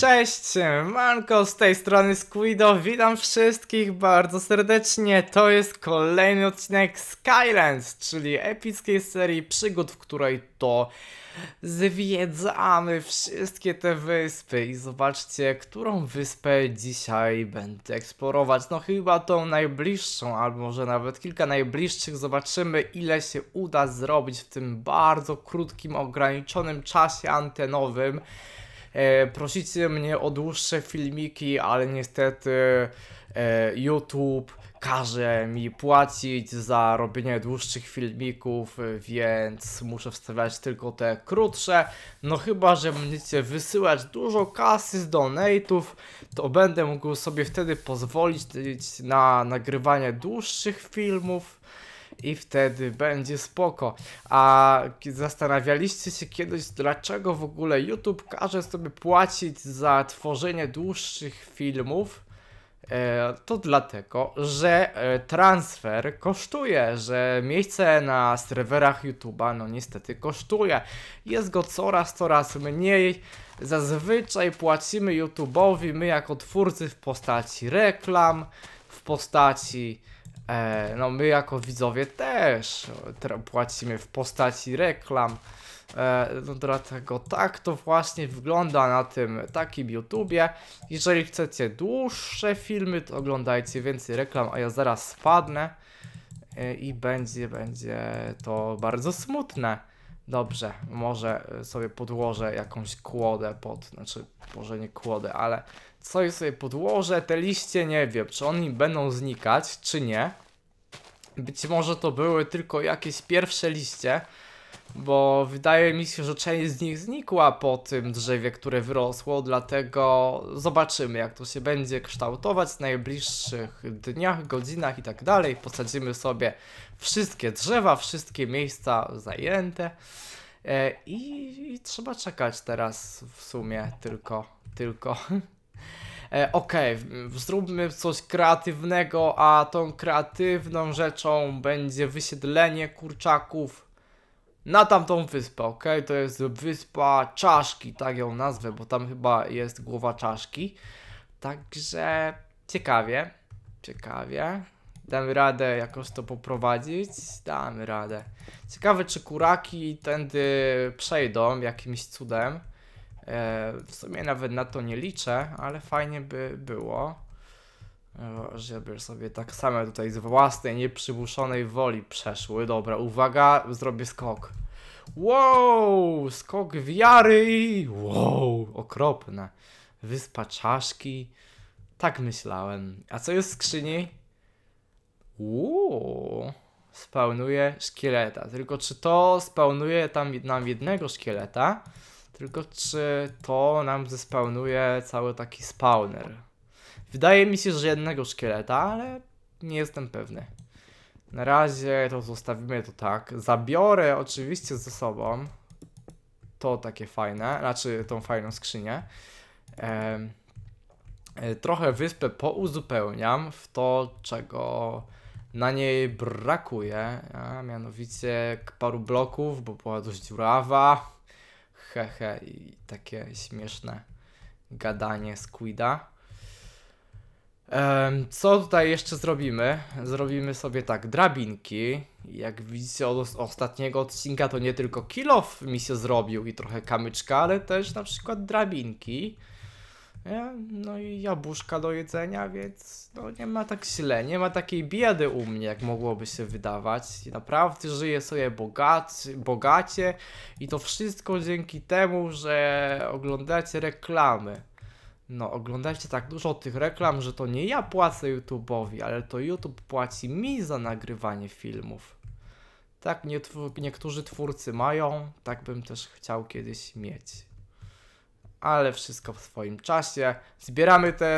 Cześć, manko z tej strony Squido, witam wszystkich bardzo serdecznie. To jest kolejny odcinek Skylands, czyli epickiej serii przygód, w której to zwiedzamy wszystkie te wyspy i zobaczcie, którą wyspę dzisiaj będę eksplorować. No chyba tą najbliższą, albo może nawet kilka najbliższych. Zobaczymy, ile się uda zrobić w tym bardzo krótkim, ograniczonym czasie antenowym. E, prosicie mnie o dłuższe filmiki, ale niestety e, YouTube każe mi płacić za robienie dłuższych filmików, więc muszę wstawiać tylko te krótsze. No chyba, że będziecie wysyłać dużo kasy z donate'ów, to będę mógł sobie wtedy pozwolić na nagrywanie dłuższych filmów i wtedy będzie spoko. A zastanawialiście się kiedyś, dlaczego w ogóle YouTube każe sobie płacić za tworzenie dłuższych filmów? E, to dlatego, że e, transfer kosztuje, że miejsce na serwerach YouTube'a no niestety kosztuje. Jest go coraz, coraz mniej. Zazwyczaj płacimy YouTube'owi my jako twórcy w postaci reklam, w postaci E, no my jako widzowie też no, płacimy w postaci reklam. E, no dlatego tak to właśnie wygląda na tym takim YouTubie. Jeżeli chcecie dłuższe filmy, to oglądajcie więcej reklam, a ja zaraz spadnę. E, I będzie, będzie to bardzo smutne. Dobrze, może e, sobie podłożę jakąś kłodę pod, znaczy może nie kłodę, ale coś sobie podłożę, te liście nie wiem, czy oni będą znikać, czy nie. Być może to były tylko jakieś pierwsze liście, bo wydaje mi się, że część z nich znikła po tym drzewie, które wyrosło, dlatego zobaczymy, jak to się będzie kształtować w najbliższych dniach, godzinach i tak dalej. Posadzimy sobie wszystkie drzewa, wszystkie miejsca zajęte e, i, i trzeba czekać teraz w sumie tylko, tylko. E, okej, okay, zróbmy coś kreatywnego, a tą kreatywną rzeczą będzie wysiedlenie kurczaków na tamtą wyspę, ok? To jest wyspa Czaszki, tak ją nazwę, bo tam chyba jest głowa Czaszki. Także ciekawie, ciekawie. Dam radę jakoś to poprowadzić, damy radę. Ciekawe czy kuraki tędy przejdą jakimś cudem. E, w sumie nawet na to nie liczę, ale fajnie by było. Żeby sobie tak samo tutaj z własnej, nieprzymuszonej woli przeszły. Dobra, uwaga, zrobię skok. Wow, skok wiary! Wow, okropne. Wyspa czaszki. Tak myślałem. A co jest w skrzyni? Uuu, spełnuje szkieleta. Tylko czy to spełnuje tam nam jednego szkieleta? Tylko czy to nam zespełnuje cały taki spawner? Wydaje mi się, że jednego szkieleta, ale nie jestem pewny. Na razie to zostawimy to tak. Zabiorę oczywiście ze sobą to takie fajne, znaczy tą fajną skrzynię. E, trochę wyspę pouzupełniam w to, czego na niej brakuje, a mianowicie paru bloków, bo była dość dziurawa. Hehe i takie śmieszne gadanie Squida. Co tutaj jeszcze zrobimy? Zrobimy sobie tak, drabinki. Jak widzicie od ostatniego odcinka, to nie tylko kilof mi się zrobił i trochę kamyczka, ale też na przykład drabinki. No i jabłuszka do jedzenia, więc no nie ma tak źle, nie ma takiej biedy u mnie, jak mogłoby się wydawać. Naprawdę żyję sobie bogaci, bogacie i to wszystko dzięki temu, że oglądacie reklamy. No, oglądajcie tak dużo tych reklam, że to nie ja płacę YouTube'owi, ale to YouTube płaci mi za nagrywanie filmów. Tak niektórzy twórcy mają, tak bym też chciał kiedyś mieć. Ale wszystko w swoim czasie. Zbieramy te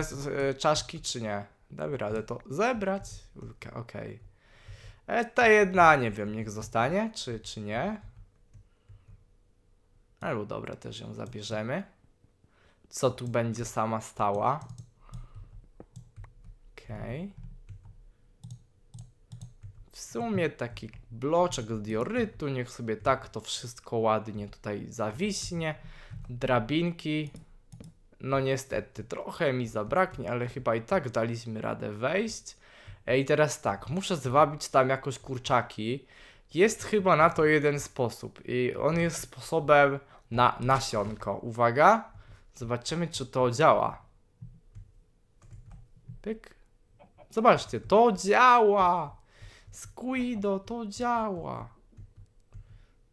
e, czaszki, czy nie? Damy radę to zebrać. Okej. Okay. E, ta jedna, nie wiem, niech zostanie, czy, czy nie. Albo dobra, też ją zabierzemy co tu będzie sama stała. Okej. Okay. W sumie taki bloczek z diorytu, niech sobie tak to wszystko ładnie tutaj zawiśnie. Drabinki, no niestety trochę mi zabraknie, ale chyba i tak daliśmy radę wejść. Ej, teraz tak, muszę zwabić tam jakoś kurczaki. Jest chyba na to jeden sposób i on jest sposobem na nasionko. Uwaga, Zobaczymy, czy to działa. Pyk. Zobaczcie, to działa! Squido, to działa!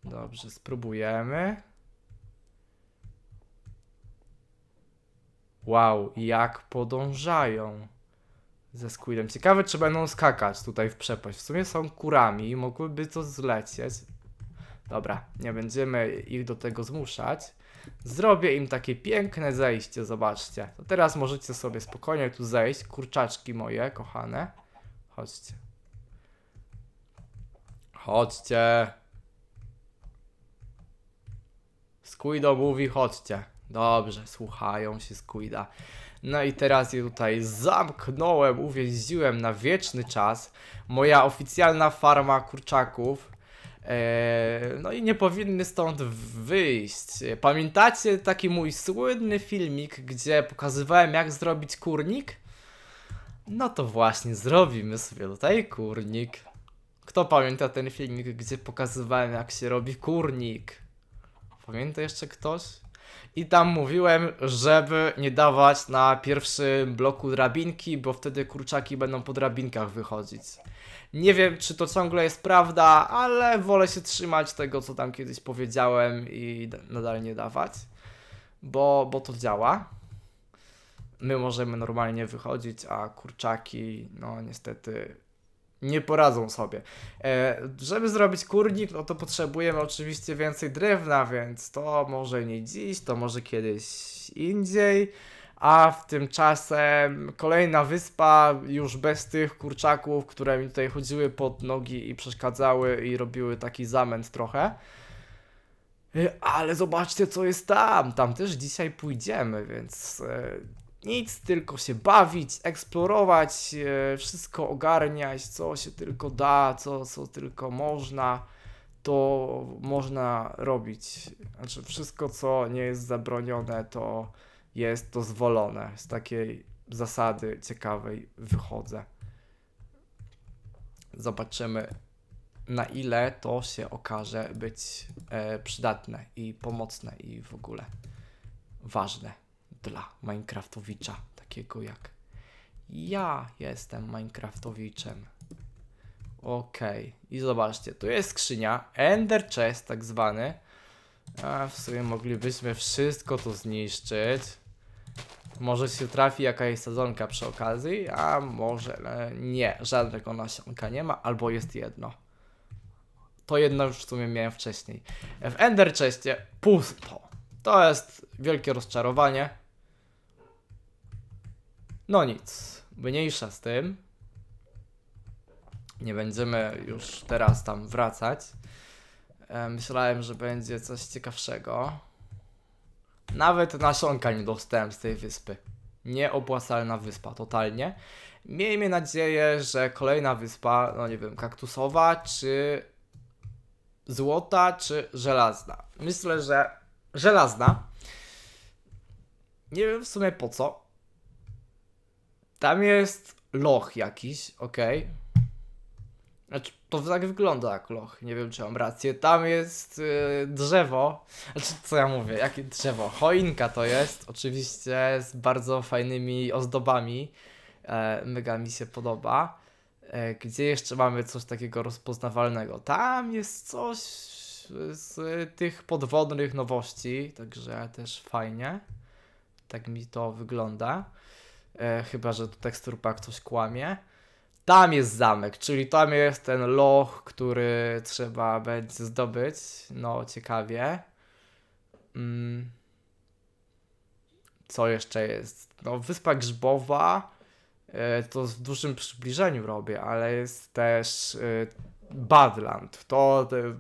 Dobrze, spróbujemy. Wow, jak podążają ze Squidem. Ciekawe, czy będą skakać tutaj w przepaść. W sumie są kurami i mogłyby to zlecieć. Dobra, nie będziemy ich do tego zmuszać. Zrobię im takie piękne zejście, zobaczcie. To teraz możecie sobie spokojnie tu zejść, kurczaczki moje, kochane. Chodźcie. Chodźcie. Squido mówi chodźcie. Dobrze, słuchają się Squida. No i teraz je tutaj zamknąłem, uwięziłem na wieczny czas. Moja oficjalna farma kurczaków E, no i nie powinny stąd wyjść. Pamiętacie taki mój słynny filmik, gdzie pokazywałem jak zrobić kurnik? No to właśnie zrobimy sobie tutaj kurnik. Kto pamięta ten filmik, gdzie pokazywałem jak się robi kurnik? Pamięta jeszcze ktoś? I tam mówiłem, żeby nie dawać na pierwszym bloku drabinki, bo wtedy kurczaki będą po drabinkach wychodzić. Nie wiem, czy to ciągle jest prawda, ale wolę się trzymać tego, co tam kiedyś powiedziałem i nadal nie dawać, bo, bo to działa. My możemy normalnie wychodzić, a kurczaki, no niestety, nie poradzą sobie. E, żeby zrobić kurnik, no to potrzebujemy oczywiście więcej drewna, więc to może nie dziś, to może kiedyś indziej. A w tym czasie kolejna wyspa, już bez tych kurczaków, które mi tutaj chodziły pod nogi i przeszkadzały i robiły taki zamęt trochę. E, ale zobaczcie, co jest tam. Tam też dzisiaj pójdziemy, więc e, nic, tylko się bawić, eksplorować, e, wszystko ogarniać, co się tylko da, co, co tylko można, to można robić. Znaczy, wszystko, co nie jest zabronione, to jest dozwolone. Z takiej zasady ciekawej wychodzę. Zobaczymy, na ile to się okaże być e, przydatne i pomocne i w ogóle ważne dla Minecraftowicza, takiego jak ja jestem Minecraftowiczem. Okej, i zobaczcie, tu jest skrzynia, Ender Chest tak zwany. A w sumie moglibyśmy wszystko tu zniszczyć. Może się trafi jakaś sezonka przy okazji, a może nie, żadnego nasionka nie ma, albo jest jedno. To jedno już w sumie miałem wcześniej. W Ender Chestie pusto. To jest wielkie rozczarowanie. No nic, mniejsza z tym. Nie będziemy już teraz tam wracać. E, myślałem, że będzie coś ciekawszego. Nawet nasionka nie dostałem z tej wyspy. Nieopłacalna wyspa, totalnie. Miejmy nadzieję, że kolejna wyspa, no nie wiem, kaktusowa, czy złota, czy żelazna. Myślę, że żelazna. Nie wiem w sumie po co. Tam jest loch jakiś, ok. Znaczy, to tak wygląda jak loch, nie wiem czy mam rację. Tam jest yy, drzewo, znaczy co ja mówię, jakie drzewo? Choinka to jest, oczywiście z bardzo fajnymi ozdobami. E, mega mi się podoba. E, gdzie jeszcze mamy coś takiego rozpoznawalnego? Tam jest coś z tych podwodnych nowości, także też fajnie. Tak mi to wygląda. E, chyba, że do tekstur ktoś coś kłamie. Tam jest zamek, czyli tam jest ten loch, który trzeba będzie zdobyć. No, ciekawie. Mm. Co jeszcze jest? No, Wyspa Grzbowa. E, to w dużym przybliżeniu robię, ale jest też e, Badland. To e,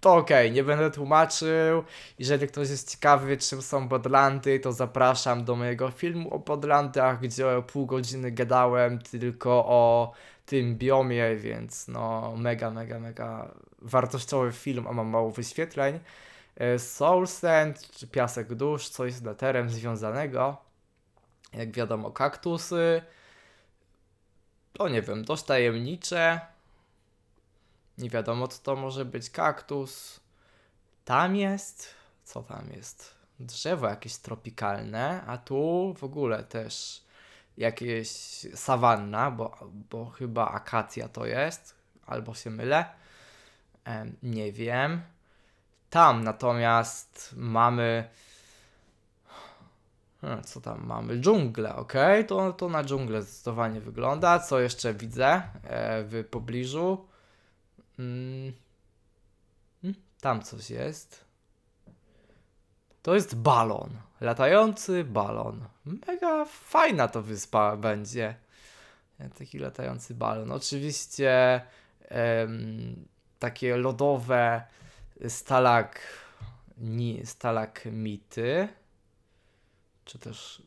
to okej, okay, nie będę tłumaczył. Jeżeli ktoś jest ciekawy, czym są Badlandy, to zapraszam do mojego filmu o Badlandach, gdzie o pół godziny gadałem tylko o tym biomie, więc no mega, mega, mega wartościowy film, a mam mało wyświetleń. E, Soul Sand, czy Piasek Dusz, coś z daterem związanego. Jak wiadomo, kaktusy. To nie wiem, dość tajemnicze. Nie wiadomo, co to może być. Kaktus. Tam jest. Co tam jest? Drzewo jakieś tropikalne, a tu w ogóle też jakieś sawanna, bo, bo chyba akacja to jest, albo się mylę. nie wiem. Tam natomiast mamy. Hmm, co tam mamy? Dżunglę, ok? To, to na dżunglę zdecydowanie wygląda. Co jeszcze widzę e, w pobliżu? Mm. mm. Tam coś jest. To jest balon. Latający balon. Mega fajna to wyspa będzie. E, taki latający balon. Oczywiście em, takie lodowe stalak, ni, stalagmity. Czy też.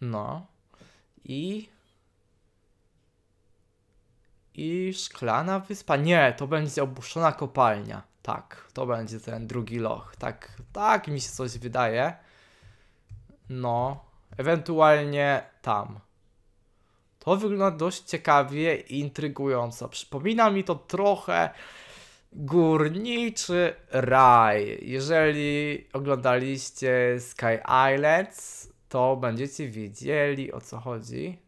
No. I i szklana wyspa. Nie, to będzie opuszczona kopalnia. Tak, to będzie ten drugi loch. Tak, tak mi się coś wydaje. No, ewentualnie tam. To wygląda dość ciekawie i intrygująco. Przypomina mi to trochę górniczy raj. Jeżeli oglądaliście Sky Islands, to będziecie wiedzieli o co chodzi.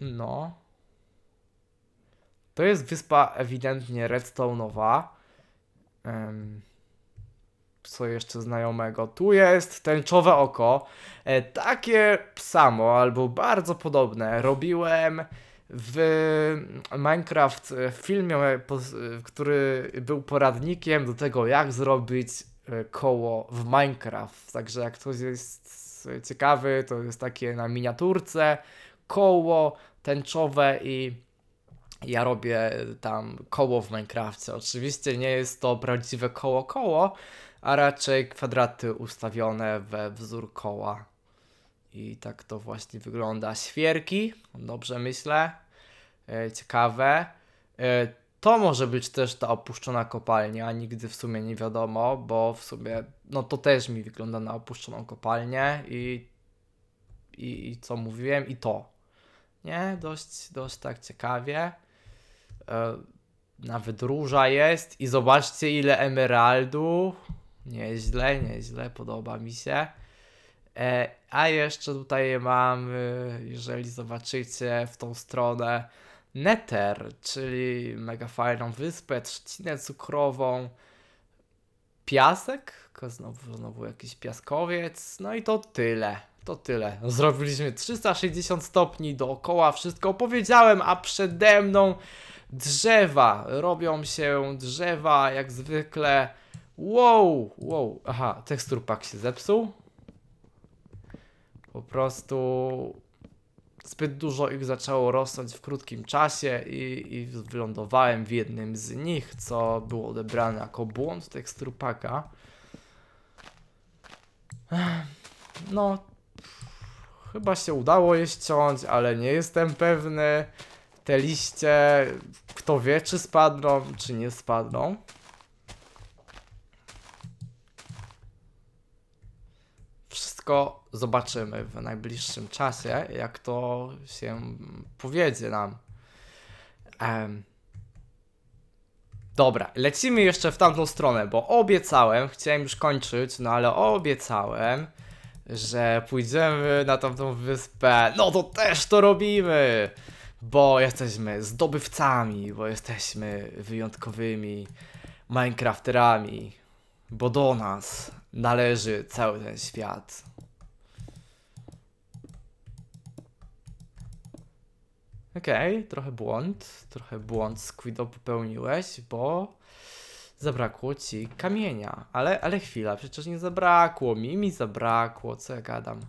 No. To jest wyspa ewidentnie redstone'owa. Um, co jeszcze znajomego? Tu jest tęczowe oko. E, takie samo albo bardzo podobne robiłem w Minecraft e, filmie, e, który był poradnikiem do tego, jak zrobić e, koło w Minecraft. Także jak ktoś jest ciekawy, to jest takie na miniaturce koło tęczowe i ja robię tam koło w Minecrafcie. Oczywiście nie jest to prawdziwe koło koło, a raczej kwadraty ustawione we wzór koła. I tak to właśnie wygląda. Świerki, dobrze myślę, e, ciekawe. E, to może być też ta opuszczona kopalnia, nigdy w sumie nie wiadomo, bo w sumie no to też mi wygląda na opuszczoną kopalnię i, i, i co mówiłem i to. Nie, dość, dość tak ciekawie. E, Nawet róża jest i zobaczcie ile emeraldu. Nieźle, nieźle, podoba mi się. E, a jeszcze tutaj mamy, jeżeli zobaczycie w tą stronę, Nether, czyli mega fajną wyspę, trzcinę cukrową, piasek, znowu, znowu jakiś piaskowiec, no i to tyle. To tyle. Zrobiliśmy 360 stopni dookoła, wszystko opowiedziałem, a przede mną drzewa. Robią się drzewa jak zwykle. Wow, wow. Aha, tekstur pak się zepsuł. Po prostu zbyt dużo ich zaczęło rosnąć w krótkim czasie i, i wylądowałem w jednym z nich, co było odebrane jako błąd tekstur paka. No, Chyba się udało je ściąć, ale nie jestem pewny. Te liście, kto wie czy spadną, czy nie spadną. Wszystko zobaczymy w najbliższym czasie, jak to się powiedzie nam. Dobra, lecimy jeszcze w tamtą stronę, bo obiecałem, chciałem już kończyć, no ale obiecałem, że pójdziemy na tamtą wyspę. No to też to robimy! Bo jesteśmy zdobywcami, bo jesteśmy wyjątkowymi Minecrafterami, bo do nas należy cały ten świat. Okej, okay, trochę błąd, trochę błąd Squido popełniłeś, bo Zabrakło ci kamienia. Ale, ale chwila, przecież nie zabrakło mi, mi zabrakło, co ja gadam.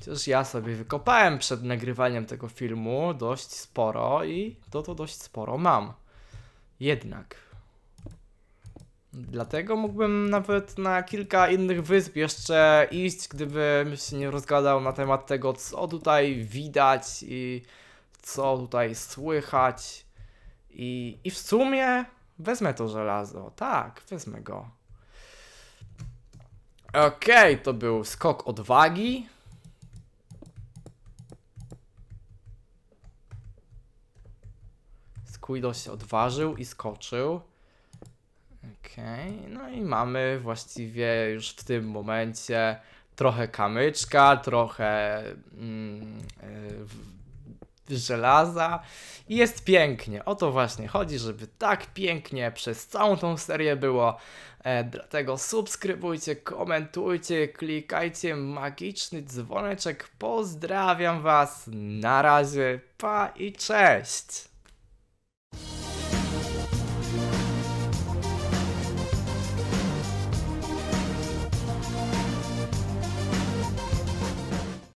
Przecież ja sobie wykopałem przed nagrywaniem tego filmu dość sporo i to to dość sporo mam. Jednak. Dlatego mógłbym nawet na kilka innych wysp jeszcze iść, gdybym się nie rozgadał na temat tego, co tutaj widać i co tutaj słychać. I, i w sumie Wezmę to żelazo. Tak, wezmę go. Okej, okay, to był skok odwagi. Squido się odważył i skoczył. Okej, okay, no i mamy właściwie już w tym momencie trochę kamyczka, trochę mm, yy, żelaza i jest pięknie. O to właśnie chodzi, żeby tak pięknie przez całą tą serię było. E, dlatego subskrybujcie, komentujcie, klikajcie magiczny dzwoneczek. Pozdrawiam Was, na razie, pa i cześć!